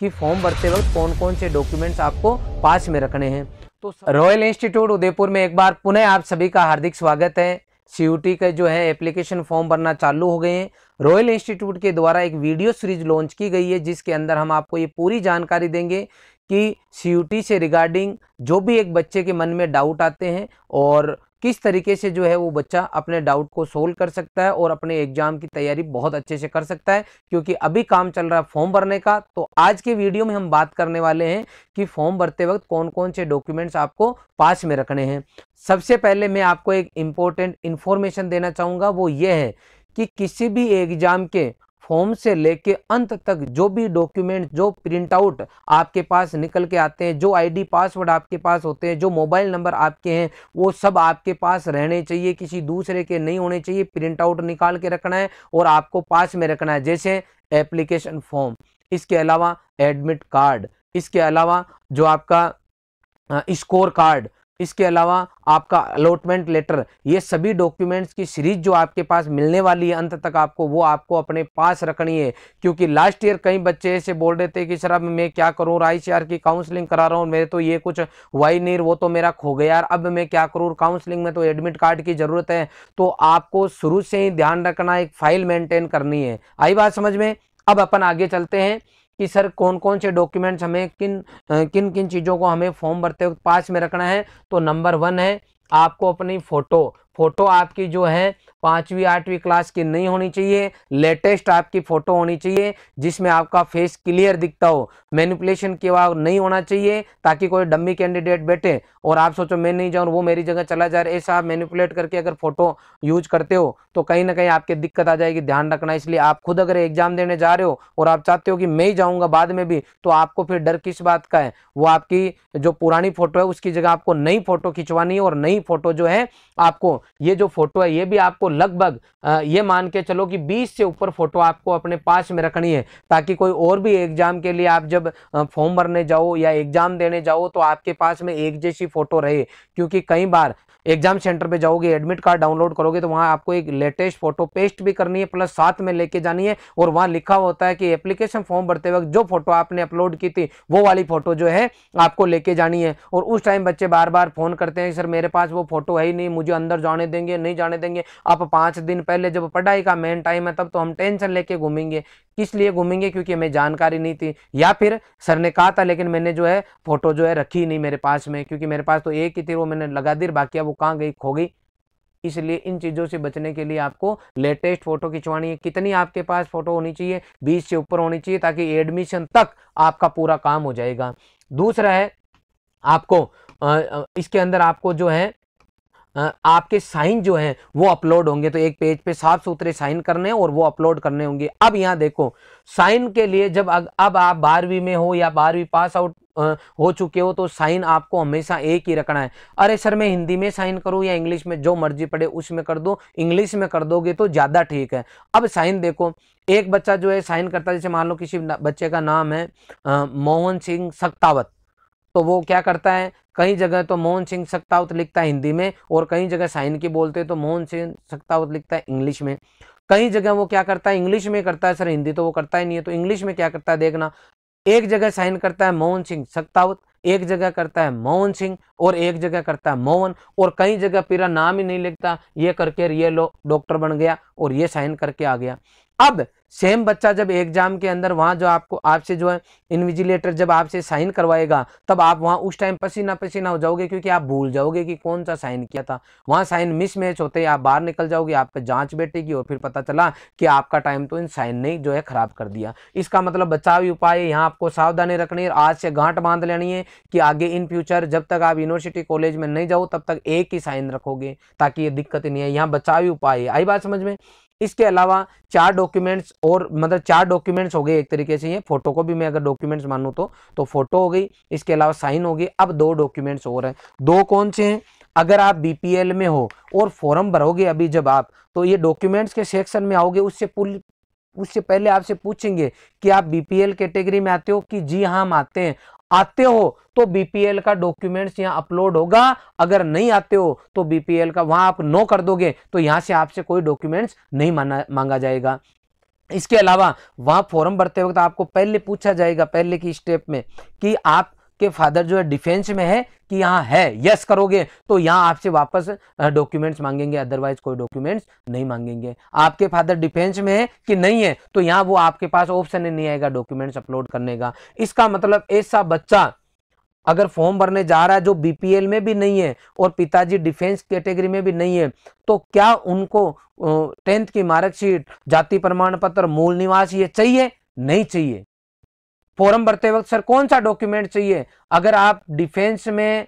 कि फॉर्म भरते वक्त कौन कौन से डॉक्यूमेंट्स आपको पास में रखने हैं तो रॉयल इंस्टीट्यूट उदयपुर में एक बार पुनः आप सभी का हार्दिक स्वागत है सी के जो है एप्लीकेशन फॉर्म भरना चालू हो गए हैं रॉयल इंस्टीट्यूट के द्वारा एक वीडियो सीरीज लॉन्च की गई है जिसके अंदर हम आपको ये पूरी जानकारी देंगे कि सी से रिगार्डिंग जो भी एक बच्चे के मन में डाउट आते हैं और किस तरीके से जो है वो बच्चा अपने डाउट को सोल्व कर सकता है और अपने एग्जाम की तैयारी बहुत अच्छे से कर सकता है क्योंकि अभी काम चल रहा है फॉर्म भरने का तो आज के वीडियो में हम बात करने वाले हैं कि फॉर्म भरते वक्त कौन कौन से डॉक्यूमेंट्स आपको पास में रखने हैं सबसे पहले मैं आपको एक इम्पोर्टेंट इन्फॉर्मेशन देना चाहूँगा वो ये है कि किसी भी एग्जाम के फॉर्म से लेके अंत तक जो भी डॉक्यूमेंट जो प्रिंट आउट आपके पास निकल के आते हैं जो आईडी पासवर्ड आपके पास होते हैं जो मोबाइल नंबर आपके हैं वो सब आपके पास रहने चाहिए किसी दूसरे के नहीं होने चाहिए प्रिंट आउट निकाल के रखना है और आपको पास में रखना है जैसे एप्लीकेशन फॉर्म इसके अलावा एडमिट कार्ड इसके अलावा जो आपका स्कोर कार्ड इसके अलावा आपका अलॉटमेंट लेटर ये सभी डॉक्यूमेंट्स की सीरीज जो आपके पास मिलने वाली है अंत तक आपको वो आपको अपने पास रखनी है क्योंकि लास्ट ईयर कई बच्चे ऐसे बोल रहे थे कि सर अब मैं क्या करूँ राइस यार की काउंसलिंग करा रहा हूँ मेरे तो ये कुछ वाई नहीं वो तो मेरा खो गया यार अब मैं क्या करूँ काउंसलिंग में तो एडमिट कार्ड की ज़रूरत है तो आपको शुरू से ही ध्यान रखना एक फाइल मेंटेन करनी है आई बात समझ में अब अपन आगे चलते हैं कि सर कौन कौन से डॉक्यूमेंट्स हमें किन किन किन चीज़ों को हमें फॉर्म भरते वक्त पास में रखना है तो नंबर वन है आपको अपनी फ़ोटो फ़ोटो आपकी जो है पाँचवीं आठवीं क्लास की नहीं होनी चाहिए लेटेस्ट आपकी फ़ोटो होनी चाहिए जिसमें आपका फेस क्लियर दिखता हो मैनिपुलेशन के बाद नहीं होना चाहिए ताकि कोई डम्मी कैंडिडेट बैठे और आप सोचो मैं नहीं जाऊँ वो मेरी जगह चला जा रहा है ऐसा आप मैनिपुलेट करके अगर फ़ोटो यूज करते हो तो कहीं ना कहीं आपके दिक्कत आ जाएगी ध्यान रखना इसलिए आप खुद अगर एग्जाम देने जा रहे हो और आप चाहते हो कि मैं ही जाऊँगा बाद में भी तो आपको फिर डर किस बात का है वो आपकी जो पुरानी फ़ोटो है उसकी जगह आपको नई फ़ोटो खिंचवानी है और नई फ़ोटो जो है आपको ये जो फोटो है ये भी आपको लगभग ये मान के चलो कि 20 से ऊपर फोटो आपको अपने पास में रखनी है ताकि कोई और भी एग्जाम के लिए आप जब फॉर्म भरने जाओ या एग्जाम देने जाओ तो आपके पास में एक जैसी फोटो रहे क्योंकि कई बार एग्जाम सेंटर पे जाओगे एडमिट कार्ड डाउनलोड करोगे तो वहाँ आपको एक लेटेस्ट फोटो पेस्ट भी करनी है प्लस साथ में लेके जानी है और वहाँ लिखा होता है कि एप्लीकेशन फॉर्म भरते वक्त जो फोटो आपने अपलोड की थी वो वाली फोटो जो है आपको लेके जानी है और उस टाइम बच्चे बार बार फोन करते हैं सर मेरे पास वो फोटो है ही नहीं मुझे अंदर जाना जाने देंगे नहीं जाने देंगे आप पाँच दिन पहले जब पढ़ाई का मेन टाइम है तब तो हम टेंशन लेके घूमेंगे किस लिए घूमेंगे क्योंकि हमें जानकारी नहीं थी या फिर सर ने कहा था लेकिन मैंने जो है फोटो जो है रखी नहीं मेरे पास में क्योंकि मेरे पास तो एक ही थी वो मैंने लगा दी बाकी वो कहाँ गई खो गई इसलिए इन चीज़ों से बचने के लिए आपको लेटेस्ट फोटो खिंचवानी है कितनी आपके पास फोटो होनी चाहिए बीस से ऊपर होनी चाहिए ताकि एडमिशन तक आपका पूरा काम हो जाएगा दूसरा है आपको इसके अंदर आपको जो है आपके साइन जो है वो अपलोड होंगे तो एक पेज पे साफ सुथरे साइन करने और वो अपलोड करने होंगे अब यहाँ देखो साइन के लिए जब अग, अब आप बारहवीं में हो या बारहवीं पास आउट हो चुके हो तो साइन आपको हमेशा एक ही रखना है अरे सर मैं हिंदी में साइन करूँ या इंग्लिश में जो मर्जी पड़े उसमें कर दो इंग्लिश में कर दोगे तो ज़्यादा ठीक है अब साइन देखो एक बच्चा जो है साइन करता है जैसे मान लो किसी बच्चे का नाम है मोहन सिंह सक्तावत तो वो क्या करता है कई जगह तो मोहन सिंह सक्तावत लिखता है हिंदी में और कई जगह साइन की बोलते हैं तो मोहन सिंह सक्तावत लिखता है इंग्लिश में कई जगह वो क्या करता है इंग्लिश में करता है सर हिंदी तो वो करता ही नहीं है तो इंग्लिश में क्या करता है देखना एक जगह साइन करता है मोहन सिंह सक्तावत एक जगह करता है मोहन सिंह और एक जगह करता है मोहन और कई जगह पीरा नाम ही नहीं लिखता ये करके ये लो डॉक्टर बन गया और ये साइन करके आ गया अब सेम बच्चा जब एग्जाम के अंदर वहां जो आपको आपसे जो है इनविजिलेटर जब आपसे साइन करवाएगा तब आप वहां उस टाइम पसीना पसीना हो जाओगे क्योंकि आप भूल जाओगे कि कौन सा साइन किया था वहां साइन मिसमैच होते हैं आप बाहर निकल जाओगे आप पे जांच बैठेगी और फिर पता चला कि आपका टाइम तो इन साइन ने जो है खराब कर दिया इसका मतलब बचावी उपाय यहाँ आपको सावधानी रखनी है आज से गांठ बांध लेनी है कि आगे इन फ्यूचर जब तक आप यूनिवर्सिटी कॉलेज में नहीं जाओ तब तक एक ही साइन रखोगे ताकि ये दिक्कत नहीं है यहाँ बचावी उपाय है आई बात समझ में इसके अलावा चार डॉक्यूमेंट्स और मतलब चार डॉक्यूमेंट्स हो गए एक तरीके से ये फोटो को भी मैं अगर डॉक्यूमेंट्स मानूँ तो तो फोटो हो गई इसके अलावा साइन हो गई अब दो डॉक्यूमेंट्स और हैं दो कौन से हैं अगर आप बीपीएल में हो और फॉर्म भरोगे अभी जब आप तो ये डॉक्यूमेंट्स के सेक्शन में आओगे उससे पुल उससे पहले आपसे पूछेंगे कि आप बीपीएल कैटेगरी में आते हो कि जी हाँ हम आते हैं आते हो तो बीपीएल का डॉक्यूमेंट्स यहां अपलोड होगा अगर नहीं आते हो तो बीपीएल का वहां आप नो कर दोगे तो यहां से आपसे कोई डॉक्यूमेंट्स नहीं माना मांगा जाएगा इसके अलावा वहां फॉर्म भरते वक्त आपको पहले पूछा जाएगा पहले की स्टेप में कि आप कि फादर जो है डिफेंस में है कि यहाँ है यस करोगे तो यहाँ आपसे वापस डॉक्यूमेंट्स मांगेंगे अदरवाइज कोई डॉक्यूमेंट्स नहीं मांगेंगे आपके फादर डिफेंस में है कि नहीं है तो यहाँ वो आपके पास ऑप्शन ही नहीं आएगा डॉक्यूमेंट्स अपलोड करने का इसका मतलब ऐसा बच्चा अगर फॉर्म भरने जा रहा है जो बीपीएल में भी नहीं है और पिताजी डिफेंस कैटेगरी में भी नहीं है तो क्या उनको टेंथ की मार्कशीट जाति प्रमाण पत्र मूल निवास ये चाहिए नहीं चाहिए फॉर्म भरते वक्त सर कौन सा डॉक्यूमेंट चाहिए अगर आप डिफेंस में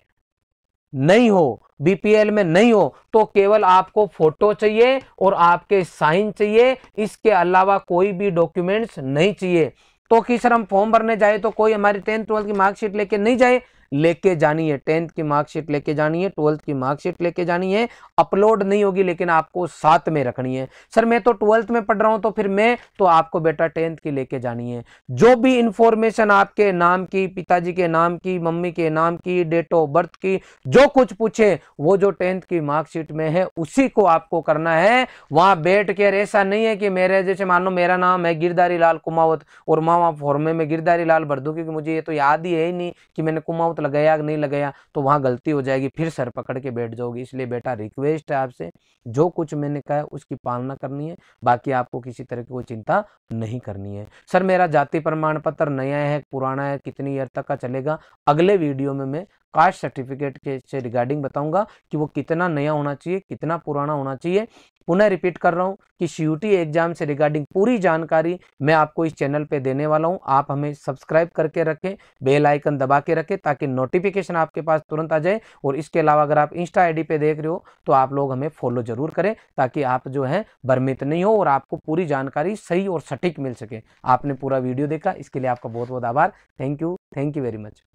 नहीं हो बीपीएल में नहीं हो तो केवल आपको फोटो चाहिए और आपके साइन चाहिए इसके अलावा कोई भी डॉक्यूमेंट्स नहीं चाहिए तो कि सर हम फॉर्म भरने जाए तो कोई हमारी टेंथ ट्वेल्थ की मार्कशीट लेके नहीं जाए लेके जानी है टेंथ की मार्कशीट लेके जानी है ट्वेल्थ की मार्कशीट लेके जानी है अपलोड नहीं होगी लेकिन आपको साथ में रखनी है सर मैं तो ट्वेल्थ में पढ़ रहा हूं तो फिर मैं तो आपको बेटा टेंथ की लेके जानी है जो भी इंफॉर्मेशन आपके नाम की पिताजी के नाम की मम्मी के नाम की डेट ऑफ बर्थ की जो कुछ पूछे वो जो टेंथ की मार्कशीट में है उसी को आपको करना है वहां बैठ कर ऐसा नहीं है कि मेरे जैसे मान लो मेरा नाम है गिरधारी लाल कुमावत और माँ वहां फॉर्मे में गिरधारी लाल भर दू क्योंकि मुझे ये तो याद ही है ही नहीं कि मैंने कुमावत हाथ तो लगाया कि नहीं लगाया तो वहाँ गलती हो जाएगी फिर सर पकड़ के बैठ जाओगी इसलिए बेटा रिक्वेस्ट है आपसे जो कुछ मैंने कहा उसकी पालना करनी है बाकी आपको किसी तरह की कोई चिंता नहीं करनी है सर मेरा जाति प्रमाण पत्र नया है पुराना है कितनी ईयर तक का चलेगा अगले वीडियो में मैं कास्ट सर्टिफिकेट के से रिगार्डिंग बताऊंगा कि वो कितना नया होना चाहिए कितना पुराना होना चाहिए पुनः रिपीट कर रहा हूँ कि सी एग्जाम से रिगार्डिंग पूरी जानकारी मैं आपको इस चैनल पे देने वाला हूँ आप हमें सब्सक्राइब करके रखें बेल आइकन दबा के रखें ताकि नोटिफिकेशन आपके पास तुरंत आ जाए और इसके अलावा अगर आप इंस्टा आई पे देख रहे हो तो आप लोग हमें फॉलो जरूर करें ताकि आप जो है भ्रमित नहीं हो और आपको पूरी जानकारी सही और सटीक मिल सके आपने पूरा वीडियो देखा इसके लिए आपका बहुत बहुत आभार thank you thank you very much